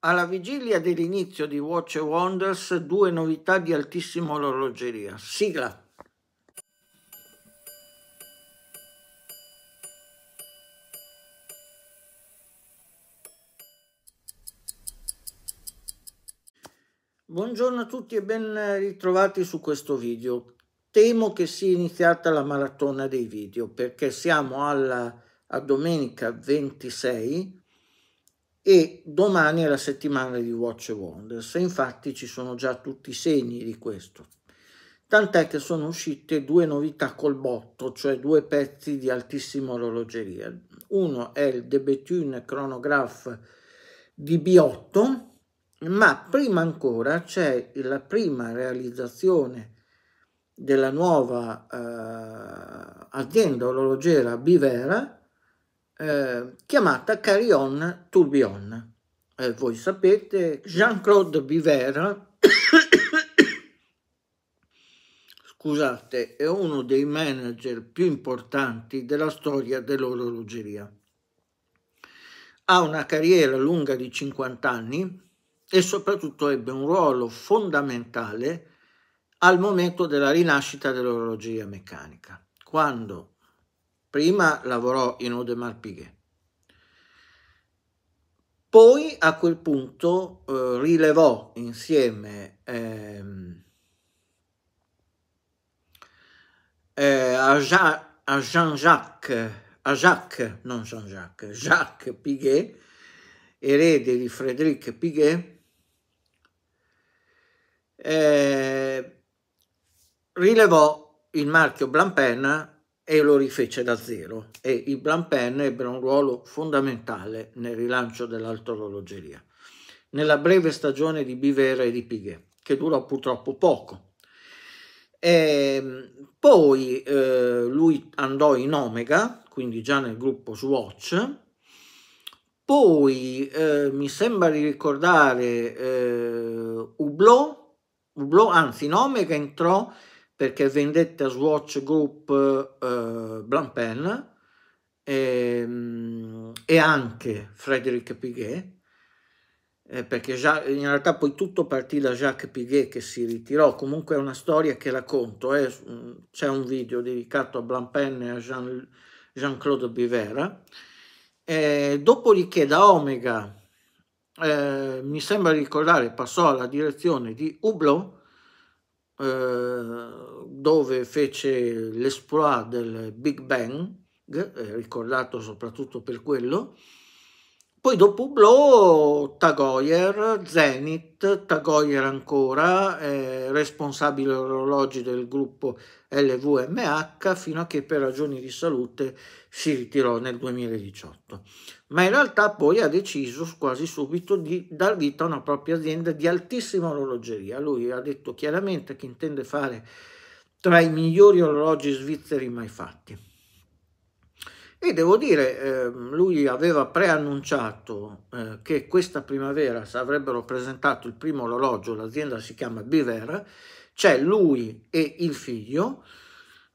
Alla vigilia dell'inizio di Watch Wonders, due novità di altissima orologeria. Sigla. Buongiorno a tutti e ben ritrovati su questo video. Temo che sia iniziata la maratona dei video perché siamo alla a domenica 26 e domani è la settimana di Watch Wonders e infatti ci sono già tutti i segni di questo. Tant'è che sono uscite due novità col botto, cioè due pezzi di altissima orologeria. Uno è il Bethune Chronograph di B8, ma prima ancora c'è la prima realizzazione della nuova eh, azienda orologera Bivera eh, chiamata Carion On Eh, voi sapete, Jean-Claude Bivera, scusate, è uno dei manager più importanti della storia dell'orologeria. Ha una carriera lunga di 50 anni e soprattutto ebbe un ruolo fondamentale al momento della rinascita dell'orologeria meccanica, quando Prima lavorò in Audemars Piguet. Poi a quel punto eh, rilevò insieme ehm, eh, a, Jean, jacques a Jacques, non Jean-Jacques, Jacques Piguet, erede di Frédéric Piguet, eh, rilevò il marchio Blampena e lo rifece da zero e i Blanc Pen ebbero un ruolo fondamentale nel rilancio dell'alta orologeria, nella breve stagione di Bivera e di Pighe, che durò purtroppo poco. E ehm, poi eh, lui andò in Omega, quindi già nel gruppo Swatch, poi eh, mi sembra di ricordare eh, Hublot, Hublot, anzi in Omega entrò perché vendette a Swatch Group eh, Blanpen e, ehm, e, anche Frédéric Piguet, eh, perché già, in realtà poi tutto partì da Jacques Piguet che si ritirò, comunque è una storia che racconto, eh. Mm, c'è un video dedicato a Blanpen e a Jean, Jean-Claude Bivera, eh, dopodiché da Omega, eh, mi sembra ricordare, passò alla direzione di Hublot, eh, dove fece l'esploit del Big Bang, eh, ricordato soprattutto per quello, poi dopo Blow, Tagoyer, Zenit, Tagoyer ancora, eh, responsabile orologi del gruppo LVMH, fino a che per ragioni di salute si ritirò nel 2018. Ma in realtà poi ha deciso quasi subito di dar vita a una propria azienda di altissima orologeria. Lui ha detto chiaramente che intende fare tra i migliori orologi svizzeri mai fatti e devo dire, eh, lui aveva preannunciato eh, che questa primavera avrebbero presentato il primo orologio, l'azienda si chiama Bivera, c'è lui e il figlio,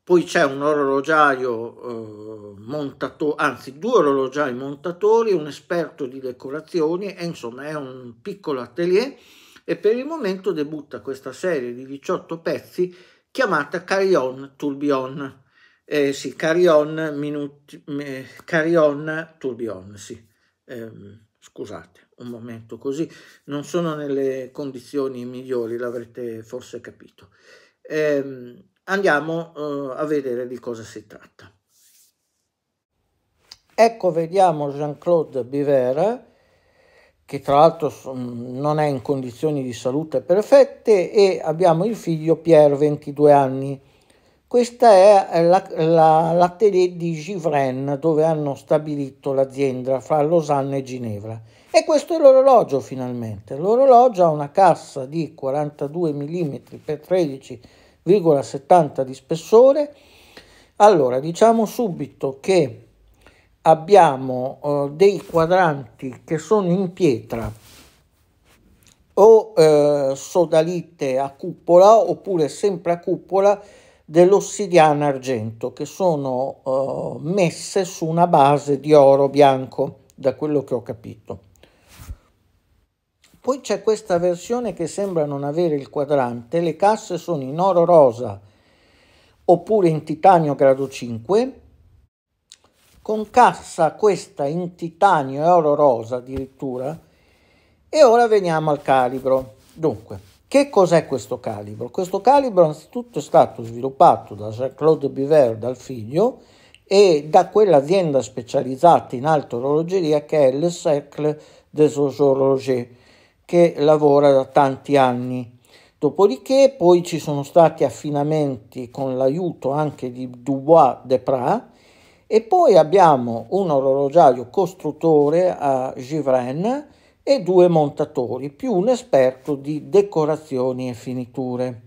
poi c'è un orologiaio eh, montatore, anzi due orologiai montatori, un esperto di decorazioni, e insomma è un piccolo atelier e per il momento debutta questa serie di 18 pezzi chiamata Carillon Tourbillon eh, sì, Carion, minuti, eh, Carion Turbion, sì. Eh, scusate, un momento così, non sono nelle condizioni migliori, l'avrete forse capito. Ehm, eh, andiamo a vedere di cosa si tratta. Ecco, vediamo Jean-Claude Bivera, che tra l'altro mm, non è in condizioni di salute perfette, e abbiamo il figlio Pierre, 22 anni questa è la, la, l'atelier di Givren dove hanno stabilito l'azienda fra Losanna e Ginevra. E questo è l'orologio finalmente. L'orologio ha una cassa di 42 mm x 13,70 di spessore. Allora, diciamo subito che abbiamo eh, dei quadranti che sono in pietra o eh, sodalite a cupola oppure sempre a cupola dell'ossidiana argento che sono eh, messe su una base di oro bianco, da quello che ho capito. Poi c'è questa versione che sembra non avere il quadrante, le casse sono in oro rosa oppure in titanio grado 5, con cassa questa in titanio e oro rosa addirittura, e ora veniamo al calibro. Dunque, che cos'è questo calibro? Questo calibro anzitutto è stato sviluppato da Jean-Claude Biver dal figlio e da quell'azienda specializzata in alta orologeria che è Le Cercle des Horlogers, che lavora da tanti anni. Dopodiché poi ci sono stati affinamenti con l'aiuto anche di Dubois de Prat e poi abbiamo un orologiaio costruttore a Givren e due montatori, più un esperto di decorazioni e finiture.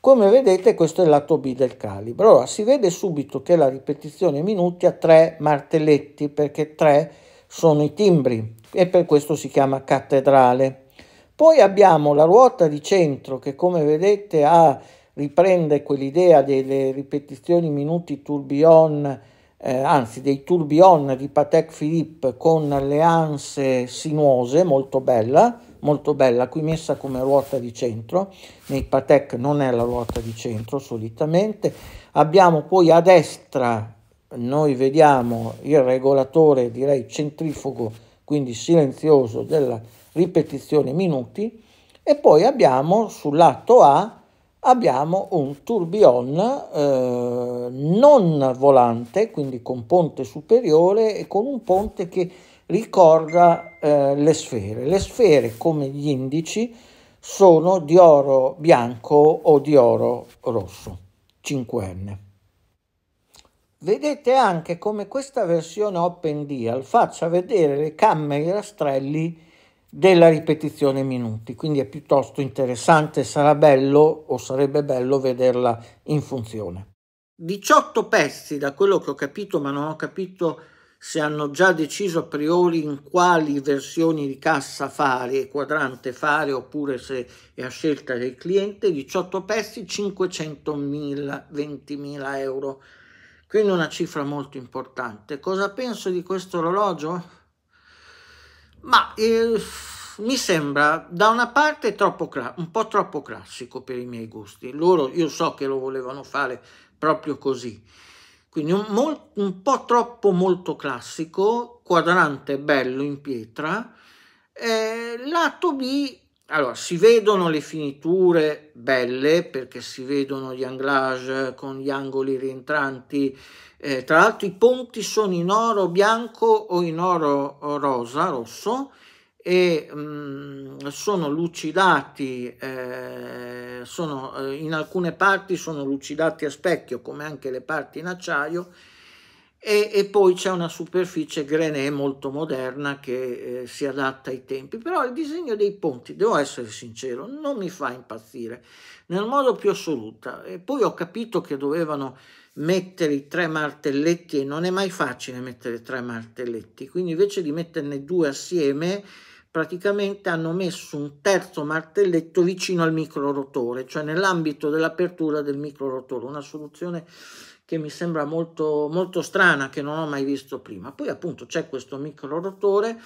Come vedete questo è il lato B del calibro. Allora si vede subito che la ripetizione minuti ha tre martelletti perché tre sono i timbri e per questo si chiama cattedrale. Poi abbiamo la ruota di centro che come vedete ha, riprende quell'idea delle ripetizioni minuti tourbillon eh, anzi dei tourbillon di Patek Philippe con le anse sinuose, molto bella, molto bella, qui messa come ruota di centro, nei Patek non è la ruota di centro solitamente. Abbiamo poi a destra, noi vediamo il regolatore direi centrifugo, quindi silenzioso, della ripetizione minuti e poi abbiamo sul lato A abbiamo un tourbillon eh, non volante, quindi con ponte superiore e con un ponte che ricorda eh, le sfere. Le sfere, come gli indici, sono di oro bianco o di oro rosso, 5N. Vedete anche come questa versione Open Deal faccia vedere le camme e i rastrelli della ripetizione minuti, quindi è piuttosto interessante, sarà bello o sarebbe bello vederla in funzione. 18 pezzi, da quello che ho capito, ma non ho capito se hanno già deciso a priori in quali versioni di cassa fare, quadrante fare, oppure se è a scelta del cliente, 18 pezzi, 500.000, 20.000 euro. Quindi una cifra molto importante. Cosa penso di questo orologio? Ma eh, mi sembra da una parte troppo un po' troppo classico per i miei gusti. Loro io so che lo volevano fare proprio così. Quindi un, un po' troppo molto classico, quadrante bello in pietra. Eh, lato B allora, si vedono le finiture belle perché si vedono gli anglage con gli angoli rientranti. Eh, tra l'altro i ponti sono in oro bianco o in oro rosa, rosso, e mh, mm, sono lucidati, eh, sono, eh, in alcune parti sono lucidati a specchio come anche le parti in acciaio e, e poi c'è una superficie grené molto moderna che eh, si adatta ai tempi. Però il disegno dei ponti, devo essere sincero, non mi fa impazzire nel modo più assoluto. E poi ho capito che dovevano mettere i tre martelletti e non è mai facile mettere tre martelletti, quindi invece di metterne due assieme praticamente hanno messo un terzo martelletto vicino al micro rotore, cioè nell'ambito dell'apertura del micro rotore, una soluzione che mi sembra molto, molto strana, che non ho mai visto prima. Poi appunto c'è questo micro rotore,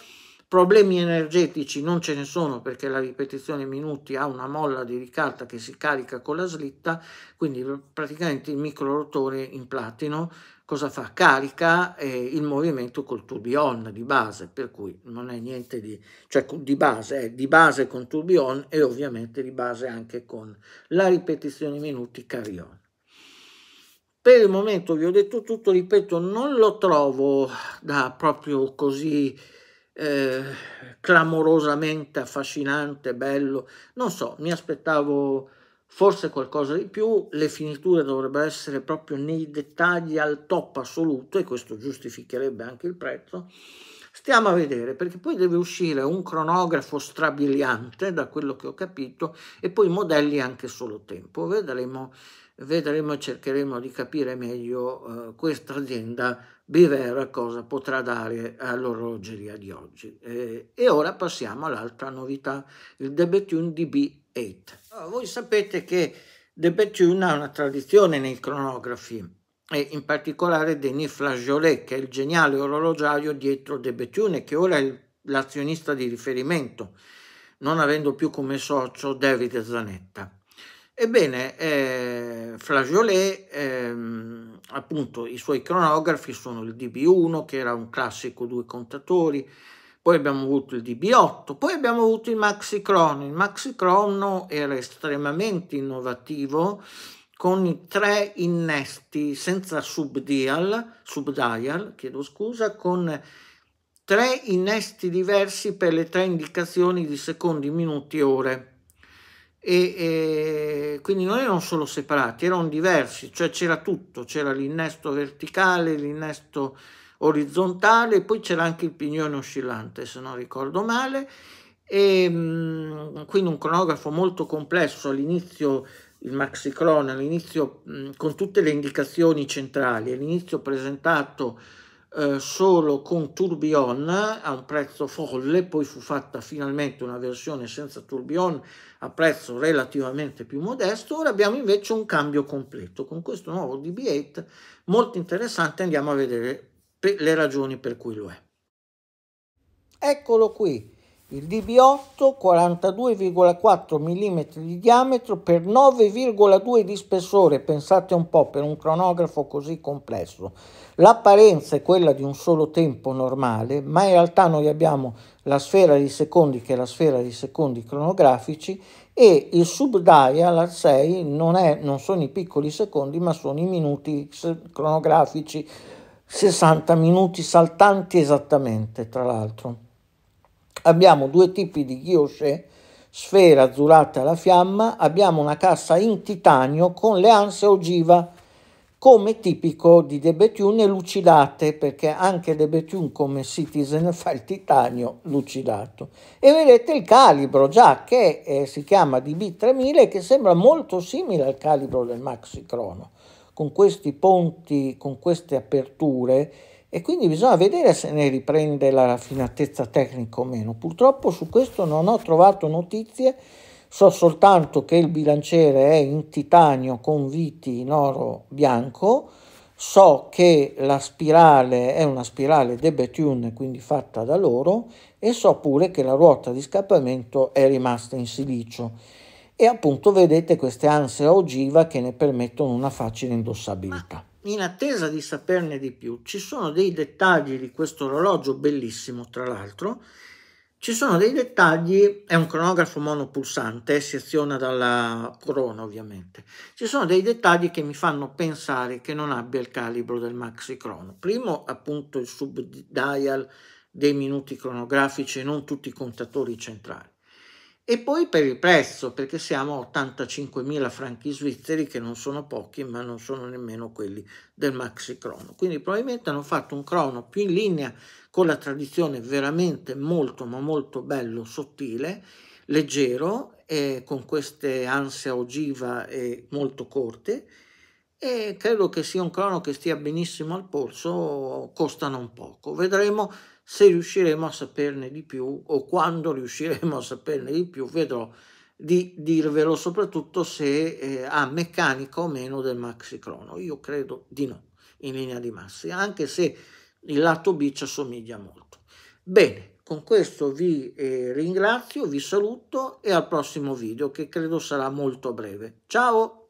problemi energetici non ce ne sono perché la ripetizione minuti ha una molla di ricarta che si carica con la slitta, quindi praticamente il micro rotore in platino cosa fa? Carica eh, il movimento col tourbillon di base, per cui non è niente di, cioè di base, è di base con tourbillon e ovviamente di base anche con la ripetizione minuti carry on per il momento vi ho detto tutto, ripeto, non lo trovo da proprio così eh, clamorosamente affascinante, bello, non so, mi aspettavo forse qualcosa di più, le finiture dovrebbero essere proprio nei dettagli al top assoluto e questo giustificherebbe anche il prezzo. Stiamo a vedere, perché poi deve uscire un cronografo strabiliante, da quello che ho capito, e poi modelli anche solo tempo. Vedremo, vedremo cercheremo di capire meglio eh, questa azienda Bivera cosa potrà dare all'orologeria di oggi. Eh, e ora passiamo all'altra novità, il Debetune DB8. Allora, voi sapete che Debetune ha una tradizione nei cronografi e in particolare Denis Flageolet, che è il geniale orologiario dietro De Betune, che ora è l'azionista di riferimento, non avendo più come socio David Zanetta. Ebbene, eh, Flageolet, ehm, appunto, i suoi cronografi sono il DB1, che era un classico due contatori, poi abbiamo avuto il DB8, poi abbiamo avuto il Maxi Crono. Il Maxi Crono era estremamente innovativo con i tre innesti senza subdial, subdial chiedo scusa, con tre innesti diversi per le tre indicazioni di secondi, minuti, ore. E, e, quindi non erano solo separati, erano diversi, cioè c'era tutto, c'era l'innesto verticale, l'innesto orizzontale, poi c'era anche il pignone oscillante, se non ricordo male, e mm, quindi un cronografo molto complesso all'inizio il maxiclone all'inizio con tutte le indicazioni centrali, all'inizio presentato eh, solo con Tourbillon a un prezzo folle, poi fu fatta finalmente una versione senza Tourbillon a prezzo relativamente più modesto, ora abbiamo invece un cambio completo con questo nuovo DB8 molto interessante, andiamo a vedere le ragioni per cui lo è. Eccolo qui il DB8 42,4 mm di diametro per 9,2 di spessore, pensate un po' per un cronografo così complesso. L'apparenza è quella di un solo tempo normale, ma in realtà noi abbiamo la sfera di secondi che è la sfera di secondi cronografici e il subdial al 6 non, è, non sono i piccoli secondi ma sono i minuti cronografici, 60 minuti saltanti esattamente tra l'altro. Abbiamo due tipi di guilloche, sfera azzurata alla fiamma, abbiamo una cassa in titanio con le anse ogiva, come tipico di De Debetune lucidate, perché anche De Debetune come Citizen fa il titanio lucidato. E vedete il calibro già che eh, si chiama DB3000 che sembra molto simile al calibro del Maxi Crono, con questi ponti, con queste aperture e quindi bisogna vedere se ne riprende la raffinatezza tecnica o meno. Purtroppo su questo non ho trovato notizie, so soltanto che il bilanciere è in titanio con viti in oro bianco, so che la spirale è una spirale debetune quindi fatta da loro e so pure che la ruota di scappamento è rimasta in silicio e appunto vedete queste anse a ogiva che ne permettono una facile indossabilità in attesa di saperne di più, ci sono dei dettagli di questo orologio bellissimo, tra l'altro. Ci sono dei dettagli, è un cronografo monopulsante, si aziona dalla corona ovviamente. Ci sono dei dettagli che mi fanno pensare che non abbia il calibro del maxi crono. Primo appunto il sub dial dei minuti cronografici e non tutti i contatori centrali e poi per il prezzo, perché siamo a 85.000 franchi svizzeri, che non sono pochi, ma non sono nemmeno quelli del maxi crono. Quindi probabilmente hanno fatto un crono più in linea con la tradizione, veramente molto, ma molto bello, sottile, leggero, eh, con queste ansia ogiva e molto corte, e credo che sia un crono che stia benissimo al polso, costano un poco. Vedremo se riusciremo a saperne di più o quando riusciremo a saperne di più, vedrò di dirvelo soprattutto se eh, ha meccanica o meno del maxi crono. Io credo di no, in linea di massima, anche se il lato B ci assomiglia molto. Bene, con questo vi eh, ringrazio, vi saluto e al prossimo video che credo sarà molto breve. Ciao!